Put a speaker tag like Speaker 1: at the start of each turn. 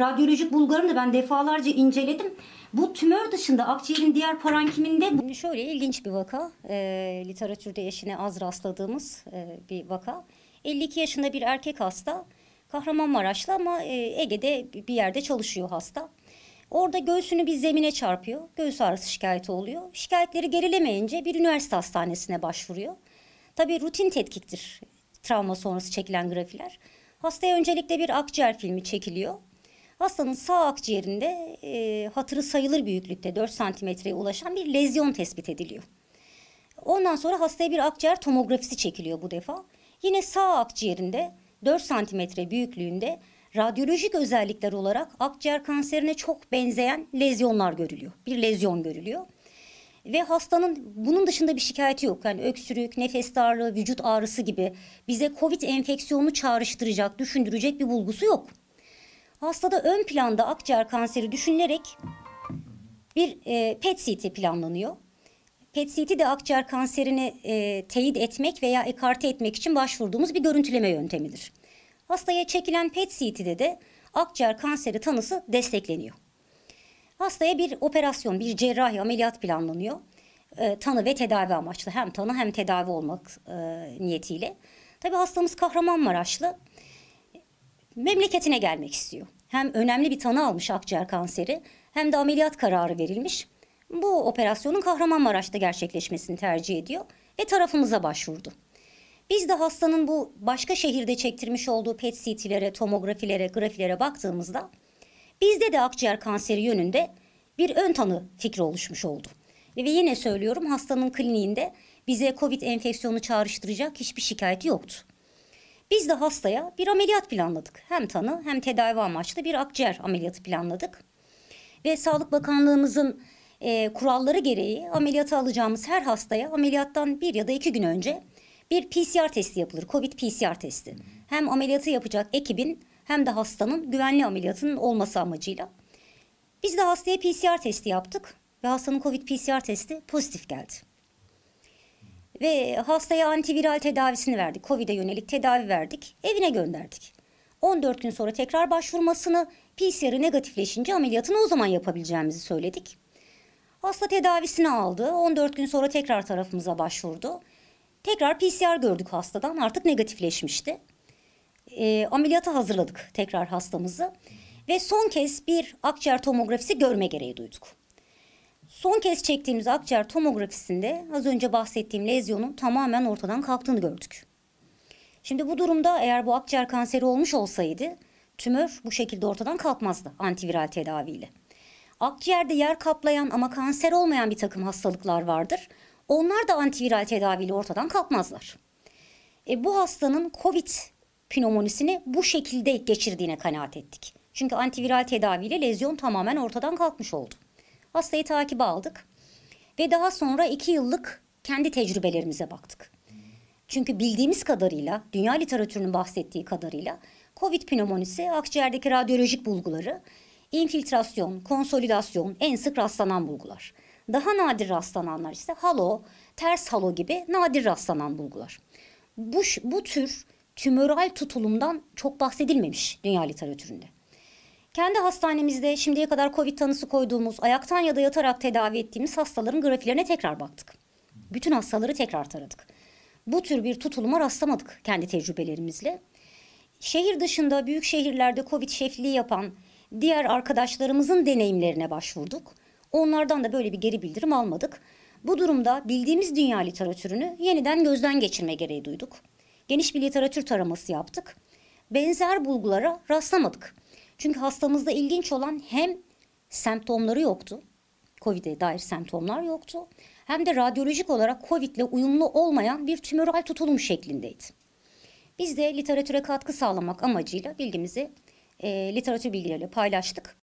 Speaker 1: Radyolojik bulgularını da ben defalarca inceledim. Bu tümör dışında akciğerin diğer parankiminde... Şöyle ilginç bir vaka. E, literatürde eşine az rastladığımız e, bir vaka. 52 yaşında bir erkek hasta. Kahramanmaraşlı ama e, Ege'de bir yerde çalışıyor hasta. Orada göğsünü bir zemine çarpıyor. Göğüs ağrısı şikayeti oluyor. Şikayetleri gerilemeyince bir üniversite hastanesine başvuruyor. Tabii rutin tetkiktir travma sonrası çekilen grafiler. Hastaya öncelikle bir akciğer filmi çekiliyor. Hastanın sağ akciğerinde e, hatırı sayılır büyüklükte 4 santimetreye ulaşan bir lezyon tespit ediliyor. Ondan sonra hastaya bir akciğer tomografisi çekiliyor bu defa. Yine sağ akciğerinde 4 santimetre büyüklüğünde radyolojik özellikler olarak akciğer kanserine çok benzeyen lezyonlar görülüyor. Bir lezyon görülüyor. Ve hastanın bunun dışında bir şikayeti yok. Yani öksürük, nefes darlığı, vücut ağrısı gibi bize COVID enfeksiyonu çağrıştıracak, düşündürecek bir bulgusu yok. Hastada ön planda akciğer kanseri düşünülerek bir e, PET CT planlanıyor. PET CT de akciğer kanserini e, teyit etmek veya ekarte etmek için başvurduğumuz bir görüntüleme yöntemidir. Hastaya çekilen PET CT'de de akciğer kanseri tanısı destekleniyor. Hastaya bir operasyon, bir cerrahi ameliyat planlanıyor. E, tanı ve tedavi amaçlı hem tanı hem tedavi olmak e, niyetiyle. Tabii hastamız Kahramanmaraşlı memleketine gelmek istiyor. Hem önemli bir tanı almış akciğer kanseri hem de ameliyat kararı verilmiş. Bu operasyonun Kahramanmaraş'ta gerçekleşmesini tercih ediyor ve tarafımıza başvurdu. Biz de hastanın bu başka şehirde çektirmiş olduğu PET CT'lere, tomografilere, grafilere baktığımızda bizde de akciğer kanseri yönünde bir ön tanı fikri oluşmuş oldu. Ve yine söylüyorum hastanın kliniğinde bize COVID enfeksiyonu çağrıştıracak hiçbir şikayeti yoktu. Biz de hastaya bir ameliyat planladık. Hem tanı hem tedavi amaçlı bir akciğer ameliyatı planladık. Ve Sağlık Bakanlığımızın e, kuralları gereği ameliyata alacağımız her hastaya ameliyattan bir ya da iki gün önce bir PCR testi yapılır. Covid PCR testi. Hem ameliyatı yapacak ekibin hem de hastanın güvenli ameliyatının olması amacıyla. Biz de hastaya PCR testi yaptık ve hastanın Covid PCR testi pozitif geldi. Ve hastaya antiviral tedavisini verdik. Covid'e yönelik tedavi verdik. Evine gönderdik. 14 gün sonra tekrar başvurmasını, PCR'ı negatifleşince ameliyatını o zaman yapabileceğimizi söyledik. Hasta tedavisini aldı. 14 gün sonra tekrar tarafımıza başvurdu. Tekrar PCR gördük hastadan. Artık negatifleşmişti. E, ee, ameliyata hazırladık tekrar hastamızı. Ve son kez bir akciğer tomografisi görme gereği duyduk. Son kez çektiğimiz akciğer tomografisinde az önce bahsettiğim lezyonun tamamen ortadan kalktığını gördük. Şimdi bu durumda eğer bu akciğer kanseri olmuş olsaydı tümör bu şekilde ortadan kalkmazdı antiviral tedaviyle. Akciğerde yer kaplayan ama kanser olmayan bir takım hastalıklar vardır. Onlar da antiviral tedaviyle ortadan kalkmazlar. E, bu hastanın COVID pneumonisini bu şekilde geçirdiğine kanaat ettik. Çünkü antiviral tedaviyle lezyon tamamen ortadan kalkmış oldu. Hastayı takibe aldık ve daha sonra iki yıllık kendi tecrübelerimize baktık. Çünkü bildiğimiz kadarıyla, dünya literatürünün bahsettiği kadarıyla COVID pneumonisi akciğerdeki radyolojik bulguları infiltrasyon, konsolidasyon en sık rastlanan bulgular. Daha nadir rastlananlar ise halo, ters halo gibi nadir rastlanan bulgular. Bu, bu tür tümöral tutulumdan çok bahsedilmemiş dünya literatüründe. Kendi hastanemizde şimdiye kadar COVID tanısı koyduğumuz, ayaktan ya da yatarak tedavi ettiğimiz hastaların grafilerine tekrar baktık. Bütün hastaları tekrar taradık. Bu tür bir tutuluma rastlamadık kendi tecrübelerimizle. Şehir dışında büyük şehirlerde COVID şefliği yapan diğer arkadaşlarımızın deneyimlerine başvurduk. Onlardan da böyle bir geri bildirim almadık. Bu durumda bildiğimiz dünya literatürünü yeniden gözden geçirme gereği duyduk. Geniş bir literatür taraması yaptık. Benzer bulgulara rastlamadık. Çünkü hastamızda ilginç olan hem semptomları yoktu. Covid'e dair semptomlar yoktu. Hem de radyolojik olarak COVID'le uyumlu olmayan bir tümöral tutulum şeklindeydi. Biz de literatüre katkı sağlamak amacıyla bilgimizi e, literatür bilgileriyle paylaştık.